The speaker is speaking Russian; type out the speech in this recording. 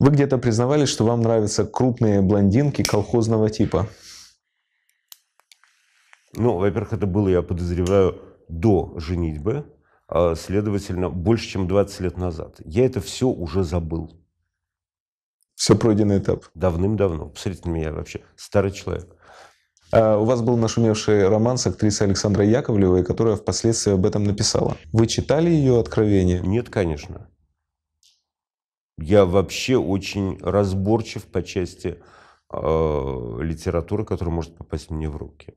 Вы где-то признавались, что вам нравятся крупные блондинки колхозного типа? Ну, во-первых, это было, я подозреваю, до женитьбы, а, следовательно, больше, чем 20 лет назад. Я это все уже забыл. Все пройденный этап? Давным-давно. Посмотрите на меня вообще. Старый человек. А, у вас был нашумевший роман с актрисой Александрой Яковлевой, которая впоследствии об этом написала. Вы читали ее откровение? Нет, конечно. Я вообще очень разборчив по части э, литературы, которая может попасть мне в руки.